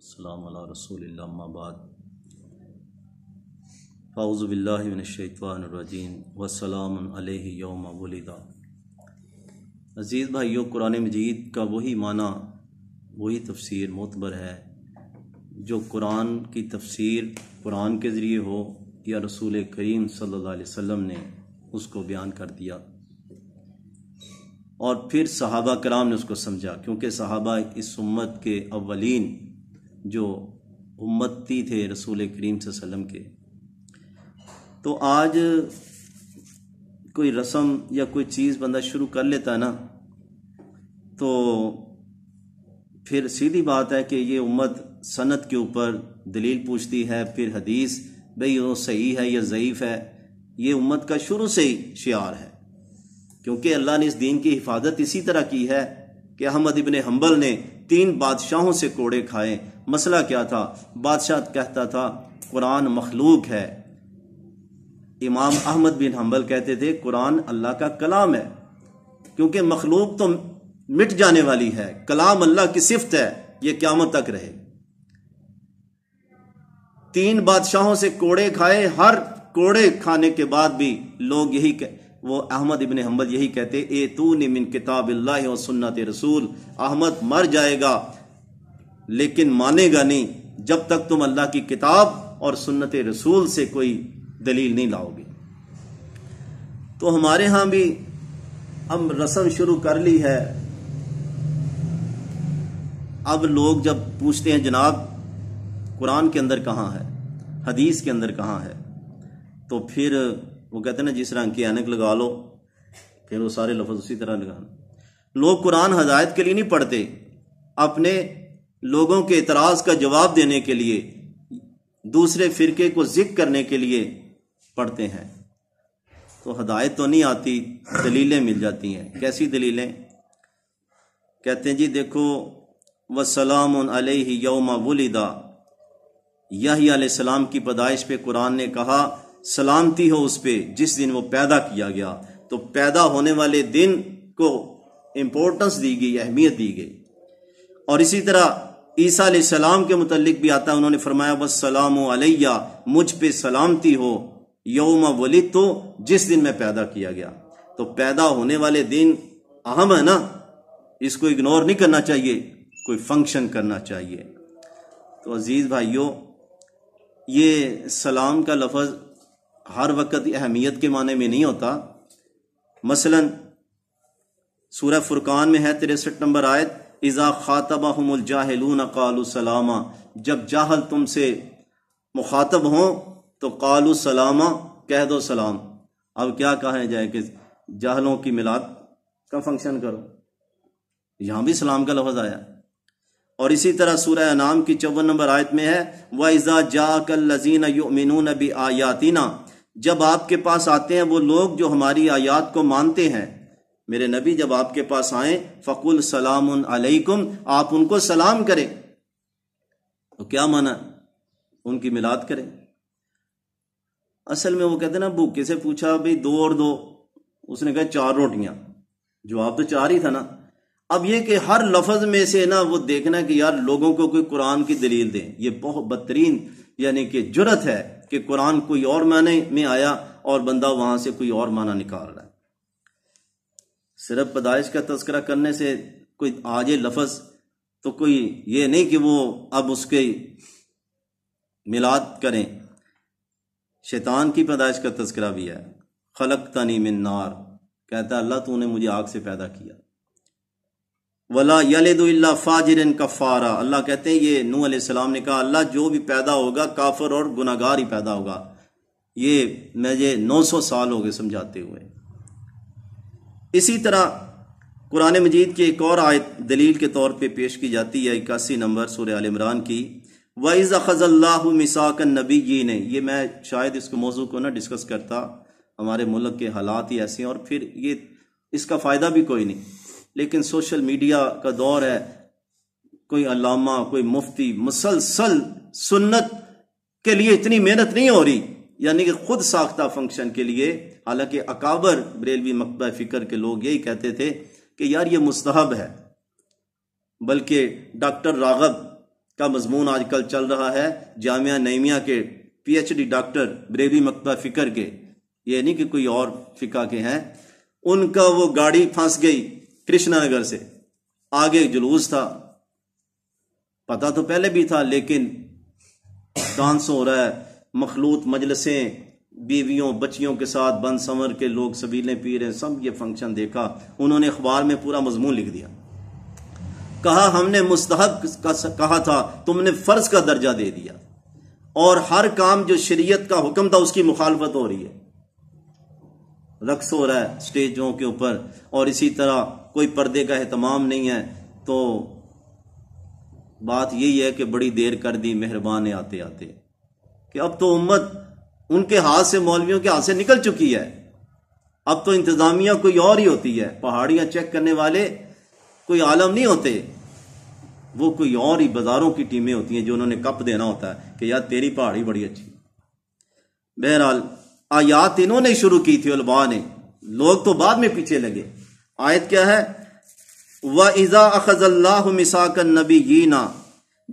अल्लाम रसूलबाद फ़ाउज़बिल्लिनशैतवानरजीम वसलाम यौम वलिदा अज़ीज़ भाइयों कुरान मजीद का वही माना वही तफसीर मोतबर है जो कुरान की तफसीर कुरान के ज़रिए हो या रसूल करीम सल्लल्लाहु अलैहि वसल्लम ने उसको बयान कर दिया और फिर सहाबा कराम ने उसको समझा क्योंकि सहाबा इस उम्मत के अवलिन जो उम्मती थे रसूल करीम वसम के तो आज कोई रस्म या कोई चीज़ बंदा शुरू कर लेता है ना तो फिर सीधी बात है कि ये उम्मत सनत के ऊपर दलील पूछती है फिर हदीस भाई वो तो सही है या ज़यीफ़ है ये उम्मत का शुरू से ही शार है क्योंकि अल्लाह ने इस दीन की हिफाजत इसी तरह की है कि अहमद इबन हम्बल ने तीन बादशाहों से कोड़े खाए मसला क्या था बादशाह कहता था कुरान मखलूक है इमाम अहमद बिन हम्बल कहते थे कुरान अल्लाह का कलाम है क्योंकि मखलूक तो मिट जाने वाली है कलाम अल्लाह की सिफत है ये क्यामत तक रहे तीन बादशाहों से कोड़े खाए हर कोड़े खाने के बाद भी लोग यही कह वो अहमद इबन हम्बल यही कहते ए तू ने मिन किताब अल्लाह और सुन्नत रसूल अहमद मर जाएगा लेकिन मानेगा नहीं जब तक तुम अल्लाह की किताब और सुन्नत रसूल से कोई दलील नहीं लाओगे तो हमारे यहां भी हम रस्म शुरू कर ली है अब लोग जब पूछते हैं जनाब कुरान के अंदर कहाँ है हदीस के अंदर कहाँ है तो फिर वो कहते हैं ना जिस रंग की एनक लगा लो फिर वो सारे लफज उसी तरह लगा लोग कुरान हदायत के लिए नहीं पढ़ते अपने लोगों के इतराज का जवाब देने के लिए दूसरे फिरके को जिक्र करने के लिए पढ़ते हैं तो हदायत तो नहीं आती दलीलें मिल जाती हैं कैसी दलीलें कहते हैं जी देखो वसलाम अलैहि यौम वलिदा यही सलाम की पैदाइश पे कुरान ने कहा सलामती हो उस पर जिस दिन वो पैदा किया गया तो पैदा होने वाले दिन को इम्पोर्टेंस दी गई अहमियत दी गई और इसी तरह ईसा सलाम के मतलब भी आता है उन्होंने फरमाया बस सलाम अलैया मुझ पे सलामती हो यौम वलित तो जिस दिन मैं पैदा किया गया तो पैदा होने वाले दिन अहम है ना इसको इग्नोर नहीं करना चाहिए कोई फंक्शन करना चाहिए तो अजीज़ भाइयों ये सलाम का लफज हर वक्त अहमियत के माने में नहीं होता मसलन सूरह फुरकान में है तिरसठ नंबर आयत इज़ा ख़ातबा हमजाहलून सलामा जब जाहल तुमसे मुखातब हों तो कालू सलामा कह दो सलाम अब क्या कहा जाए कि जाहलों की मिलाद का फंक्शन करो यहाँ भी सलाम का लफज आया और इसी तरह सूर्य अनाम की चौवन नंबर आयत में है इज़ा जा कल लजीना मिनू नबी आयातीना जब आपके पास आते हैं वो लोग जो हमारी आयात को मानते हैं मेरे नबी जब आपके पास आए फ़कुल सलाम अलैकुम आप उनको सलाम करें तो क्या माना उनकी मिलाद करें असल में वो कहते ना भूखे से पूछा भाई दो और दो उसने कहा चार रोटियां जवाब तो चार ही था ना अब ये कि हर लफज में से ना वो देखना कि यार लोगों को कोई कुरान की दलील दें ये बहुत बदतरीन यानी कि जुरत है कि कुरान कोई और माने में आया और बंदा वहां से कोई और माना निकाल रहा है सिर्फ पैदाइश का तस्करा करने से कोई आज लफज तो कोई ये नहीं कि वो अब उसके मिलाद करें शैतान की पैदाइश का तस्करा भी है खलक तनी मिन नार कहता अल्लाह तूने मुझे आग से पैदा किया वला यलदुल्ला फाजिरन कफ़ारा अल्लाह कहते हैं ये नू सलाम ने कहा अल्लाह जो भी पैदा होगा काफर और गुनागार ही पैदा होगा ये मुझे नौ सौ साल हो गए समझाते हुए इसी तरह कुरान मजीद की एक और आयत दलील के तौर पे पेश की जाती है इक्यासी नंबर सूर्य आल इमरान की वज़ ख़ज़ल्लाह मिसाकन नबी ये ने ये मैं शायद इसको मौजू को ना डिस्कस करता हमारे मुल्क के हालात ही ऐसे हैं और फिर ये इसका फ़ायदा भी कोई नहीं लेकिन सोशल मीडिया का दौर है कोई अलामा कोई मुफ्ती मुसलसल सुन्नत के लिए इतनी मेहनत नहीं हो रही यानी कि खुद साख्ता फंक्शन के लिए हालांकि अकाबर बरेलवी मकबा फ़िक्र के लोग यही कहते थे कि यार ये मुस्तहब है बल्कि डॉक्टर रागब का मजमून आजकल चल रहा है जामिया नईमिया के पीएचडी डॉक्टर बरेलवी मकबा फ़िक्र के ये नहीं कि कोई और फ़िका के हैं उनका वो गाड़ी फंस गई कृष्णानगर से आगे एक जुलूस था पता तो पहले भी था लेकिन डांस हो रहा है मखलूत मजलसें बीवियों बच्चियों के साथ बंद समर के लोग सबीले पी रहे सब ये फंक्शन देखा उन्होंने अखबार में पूरा मजमून लिख दिया कहा हमने मुस्तहक का कहा था तुमने फर्ज का दर्जा दे दिया और हर काम जो शरीयत का हुक्म था उसकी मुखालफत हो रही है रक्स हो रहा है स्टेजों के ऊपर और इसी तरह कोई पर्दे का अहतमाम नहीं है तो बात यही है कि बड़ी देर कर दी मेहरबान आते आते कि अब तो उम्मत उनके हाथ से मौलवियों के हाथ से निकल चुकी है अब तो इंतजामिया कोई और ही होती है पहाड़ियां चेक करने वाले कोई आलम नहीं होते वो कोई और ही बाजारों की टीमें होती हैं जो उन्होंने कप देना होता है कि यार तेरी पहाड़ी बड़ी अच्छी बहरहाल आयात इन्होंने शुरू की थी उलबा ने लोग तो बाद में पीछे लगे आयत क्या है व इज़ा अखज़ल्लाह नबी नबीना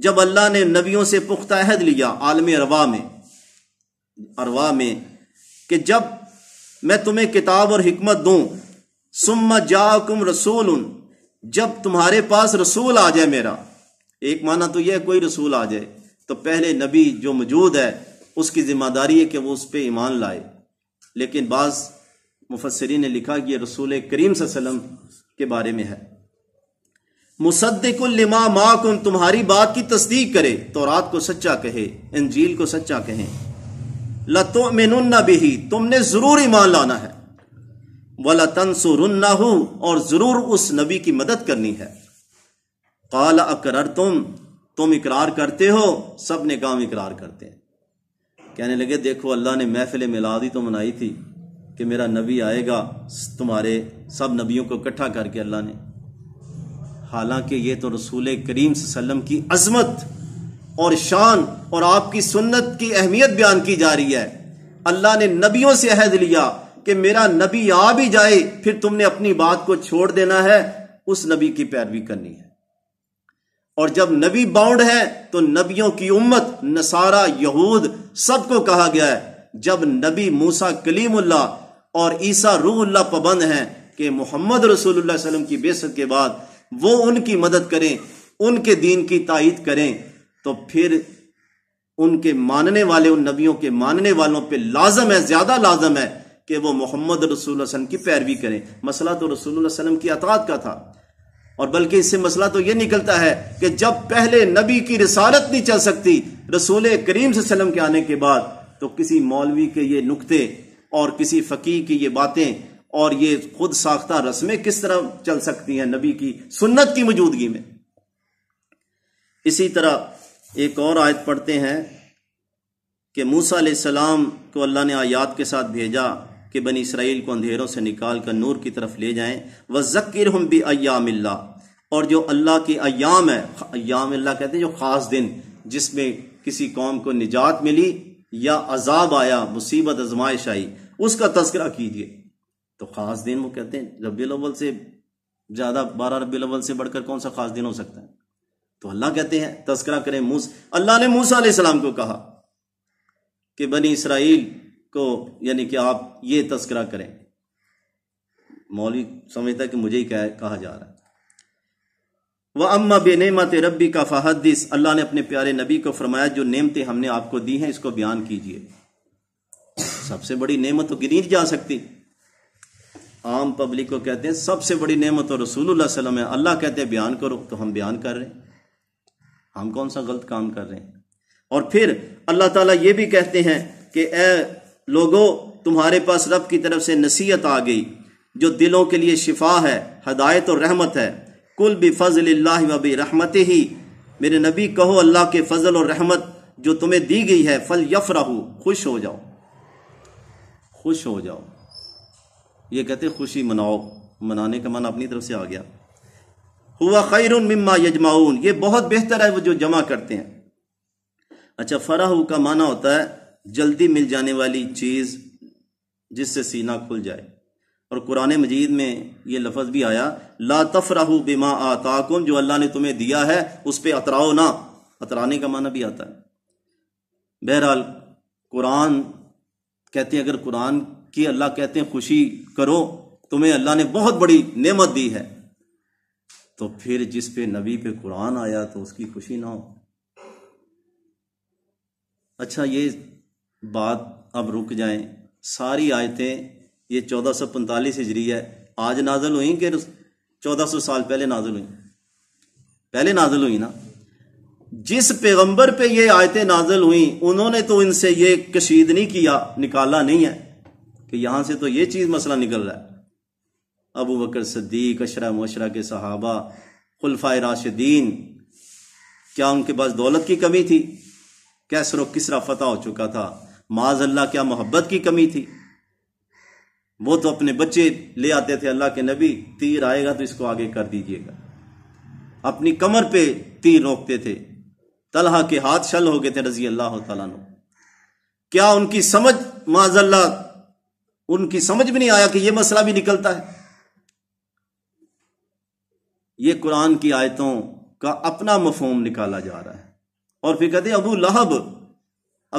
जब अल्लाह ने नबियों से पुख्ता अहद लिया आलम अरवा में अरवा में कि जब मैं तुम्हें किताब और हमत दूं सुम जाकुम रसूल जब तुम्हारे पास रसूल आ जाए मेरा एक माना तो यह कोई रसूल आ जाए तो पहले नबी जो मौजूद है उसकी जिम्मेदारी है कि वो उस पर ईमान लाए लेकिन बाज़ मुफसरी ने लिखा कि यह रसूल करीम सलम के बारे में है मा माकुम तुम्हारी बात की तस्दीक करे तो रात को सच्चा कहे इंजील को सच्चा कहे लतो मेनुन्ना बेही तुमने जरूर ईमान लाना है वला तनसुरुन्ना हो और जरूर उस नबी की मदद करनी है काला अकर तुम तुम इकरार करते हो सब ने काम इकरार करते हैं कहने लगे देखो अल्लाह ने महफिल मिलादी तो मनाई थी कि मेरा नबी आएगा तुम्हारे सब नबियों को इकट्ठा करके अल्लाह ने हालांकि ये तो रसूल करीम सल्लम की अजमत और शान और आपकी सुन्नत की अहमियत बयान की जा रही है अल्लाह ने नबियों से अहद लिया कि मेरा नबी आ भी जाए फिर तुमने अपनी बात को छोड़ देना है उस नबी की पैरवी करनी है और जब नबी बाउंड है तो नबियों की उम्मत नसारा यहूद सबको कहा गया है जब नबी मूसा कलीमुल्ला और ईसा रूहुल्ला पाबंद हैं कि मोहम्मद रसूलुल्लाह सल्लम की बेसत के बाद वो उनकी मदद करें उनके दीन की तइद करें तो फिर उनके मानने वाले उन नबियों के मानने वालों पे लाजम है ज्यादा लाजम है कि वो मोहम्मद रसूल वसलम की पैरवी करें मसला तो रसूल वसलम की अतात का था और बल्कि इससे मसला तो ये निकलता है कि जब पहले नबी की रसालत नहीं चल सकती रसूल करीम सलम के आने के बाद तो किसी मौलवी के ये नुकते और किसी फ़कीर की ये बातें और ये खुद साख्ता रस्में किस तरह चल सकती हैं नबी की सुन्नत की मौजूदगी में इसी तरह एक और आयत पढ़ते हैं कि मूसा सलाम को अल्लाह ने आयात के साथ भेजा कि बनी इसराइल को अंधेरों से निकाल कर नूर की तरफ ले जाएं व ज़क्र हम भी अयामिल्ला और जो अल्लाह की अयाम है अयाम अल्लाह कहते हैं जो ख़ास दिन जिसमें किसी कौम को निजात मिली या अजाब आया मुसीबत आजमाइश आई उसका तस्करा कीजिए तो खास दिन वो कहते हैं रबी अव्वल से ज्यादा बारह रबी अव्वल से बढ़कर कौन सा खास दिन हो सकता है तो अल्लाह कहते हैं तस्करा करें मूस अल्लाह ने मूसा सलाम को कहा कि बनी इसराइल को यानी कि आप ये तस्करा करें मौली समझता कि मुझे ही कह, कहा जा रहा है वह अम्मा बे नमत रबी का फहदिस अल्लाह ने अपने प्यारे नबी को फरमाया जो नेमतें हमने आपको दी हैं इसको बयान कीजिए सबसे बड़ी नेमत तो गिनी जा सकती आम पब्लिक को कहते हैं सबसे बड़ी नेमत और तो रसूलुल्लाह वसल्लम है अल्लाह कहते हैं बयान करो तो हम बयान कर रहे हैं हम कौन सा गलत काम कर रहे हैं और फिर अल्लाह ताला ये भी कहते हैं कि ए लोगों तुम्हारे पास रब की तरफ से नसीहत आ गई जो दिलों के लिए शिफा है हदायत और रहमत है कुल भी फजल वबी रहमत ही मेरे नबी कहो अल्लाह के फजल और रहमत जो तुम्हें दी गई है फल यफ खुश हो जाओ खुश हो जाओ ये कहते खुशी मनाओ मनाने का मन अपनी तरफ से आ गया हुआ खैर मिम्मा यजमाउन ये बहुत बेहतर है वो जो जमा करते हैं अच्छा फराह का माना होता है जल्दी मिल जाने वाली चीज जिससे सीना खुल जाए और कुरान मजीद में ये लफज भी आया ला तफराहू बिमा आताकुम जो अल्लाह ने तुम्हें दिया है उस पर अतराओ ना अतराने का माना भी आता है बहरहाल कुरान कहते हैं अगर कुरान की अल्लाह कहते हैं खुशी करो तुम्हें अल्लाह ने बहुत बड़ी नेमत दी है तो फिर जिस पे नबी पे कुरान आया तो उसकी खुशी ना हो अच्छा ये बात अब रुक जाए सारी आयतें ये चौदह सौ पैंतालीस हिजरी है आज नाजल हुई कि चौदह सौ साल पहले नाजल हुई पहले नाजल हुई ना जिस पैगंबर पे ये आयतें नाजल हुई उन्होंने तो इनसे ये कशीद नहीं किया निकाला नहीं है कि यहां से तो ये चीज मसला निकल रहा है अबू बकर सद्दीक अशरा मुशरा के सहाबा खुलफा राशिदीन क्या उनके पास दौलत की कमी थी कैसरो किसरा फतह हो चुका था माज अल्लाह क्या मोहब्बत की कमी थी वो तो अपने बच्चे ले आते थे अल्लाह के नबी तीर आएगा तो इसको आगे कर दीजिएगा अपनी कमर पे तीर रोकते थे तलहा के हाथ शल हो गए थे रजी अल्लाह तु क्या उनकी समझ माजल्ला उनकी समझ भी नहीं आया कि यह मसला भी निकलता है ये कुरान की आयतों का अपना मफहम निकाला जा रहा है और फिर कहते अबू लहब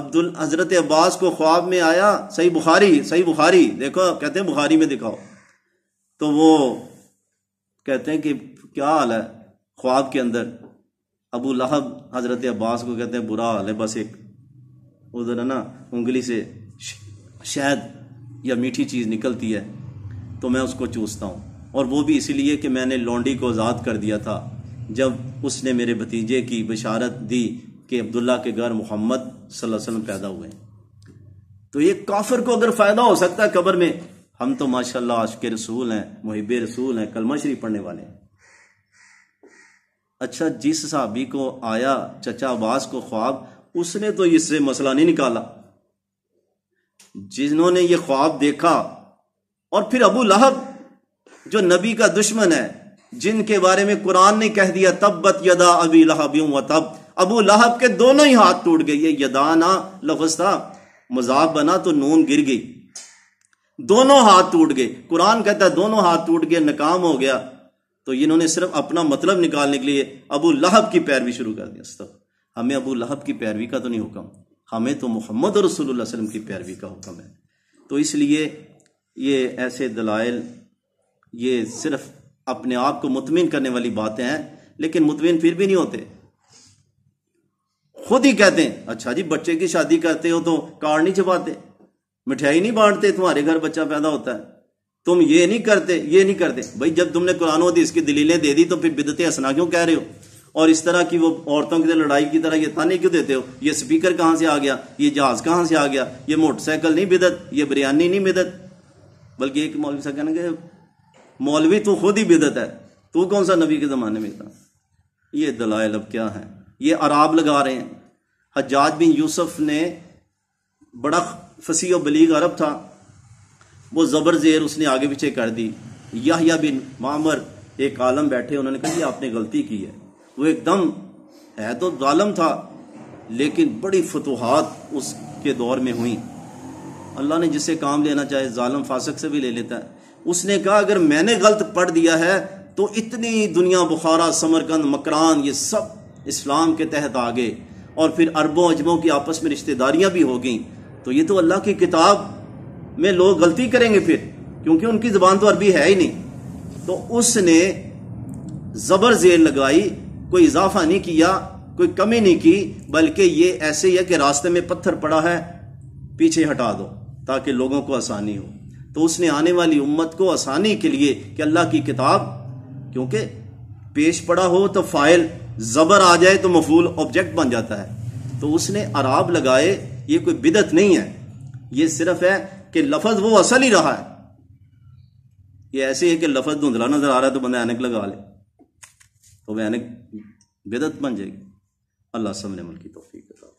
अब्दुल हजरत अब्बास को ख्वाब में आया सही बुखारी सही बुखारी देखो कहते हैं बुखारी में दिखाओ तो वो कहते हैं कि क्या हाल है ख्वाब के अंदर अबू लहब हज़रत अब्बास को कहते हैं बुरा हाल है बस एक उधर है ना उंगली से शहद या मीठी चीज़ निकलती है तो मैं उसको चूसता हूँ और वो भी इसीलिए कि मैंने लौंडी को आज़ाद कर दिया था जब उसने मेरे भतीजे की बशारत दी कि अब्दुल्ला के घर मोहम्मद वसल्लम पैदा हुए तो ये काफिर को अगर फ़ायदा हो सकता है कबर में हम तो माशाल्लाह आश के रसूल हैं मुहिब रसूल हैं कलमा शरीफ पढ़ने वाले हैं अच्छा जिस साहबी को आया चचा अब्बास को ख्वाब उसने तो इससे मसला नहीं निकाला जिन्होंने ये ख्वाब देखा और फिर अबू लहब जो नबी का दुश्मन है जिनके बारे में कुरान ने कह दिया तब्बत यदा अबी लहब व तब अबू लहब के दोनों ही हाथ टूट गए ये यदाना लफज था मजाक बना तो नून गिर गई दोनों हाथ टूट गए कुरान कहता दोनों हाथ टूट गए नाकाम हो गया तो इन्होंने सिर्फ अपना मतलब निकालने के लिए अबू लहब की पैरवी शुरू कर दी अस्तफ हमें अबू लहब की पैरवी का तो नहीं हुक्म हमें तो मोहम्मद और रसूल वसलम की पैरवी का हुक्म है तो इसलिए ये ऐसे दलाइल ये सिर्फ अपने आप को मुतमिन करने वाली बातें हैं लेकिन मुतमिन फिर भी नहीं होते खुद ही कहते हैं अच्छा जी बच्चे की शादी करते हो तो कार्ड नहीं छपाते मिठाई नहीं बांटते तुम्हारे घर बच्चा पैदा होता है तुम ये नहीं करते ये नहीं करते भाई जब तुमने कुरान हदीस की दलीलें दे दी तो फिर बिदत हसना क्यों कह रहे हो और इस तरह की वो औरतों की लड़ाई की तरह ये ताने क्यों देते हो ये स्पीकर कहाँ से आ गया ये जहाज कहाँ से आ गया ये मोटरसाइकिल नहीं बिदत ये बिरयानी नहीं बिदत बल्कि एक मौलवी साहब कहना मौलवी तू खुद ही बिदत है तू कौन सा नबी के ज़माने में था ये दलाइल अब क्या है ये अराब लगा रहे हैं हजाज बिन यूसुफ ने बड़ा फसी और बलीग अरब था वो ज़बर ज़ेर उसने आगे पीछे कर दी याहिया बिन मामर एक आलम बैठे उन्होंने कहा आपने गलती की है वो एकदम है तो ालम था लेकिन बड़ी फतूहत उसके दौर में हुई अल्लाह ने जिसे काम लेना चाहे ालम फासक से भी ले लेता है उसने कहा अगर मैंने गलत पढ़ दिया है तो इतनी दुनिया बुखारा समरकंद मकरान ये सब इस्लाम के तहत आ गए और फिर अरबों अजबों की आपस में रिश्तेदारियां भी हो गई तो ये तो अल्लाह की किताब में लोग गलती करेंगे फिर क्योंकि उनकी जबान तो अरबी है ही नहीं तो उसने जबर जेर लगाई कोई इजाफा नहीं किया कोई कमी नहीं की बल्कि ये ऐसे ही है कि रास्ते में पत्थर पड़ा है पीछे हटा दो ताकि लोगों को आसानी हो तो उसने आने वाली उम्मत को आसानी के लिए कि अल्लाह की किताब क्योंकि पेश पड़ा हो तो फाइल जबर आ जाए तो मफूल ऑब्जेक्ट बन जाता है तो उसने अराब लगाए ये कोई बिदत नहीं है ये सिर्फ है कि लफज वो असल ही रहा है ये ऐसे है कि लफज धुंधला नजर आ रहा है तो बंदा एनक लगा ले तो वह एनक बेदत बन जाएगी अल्लाह सबने मुल्क की साथ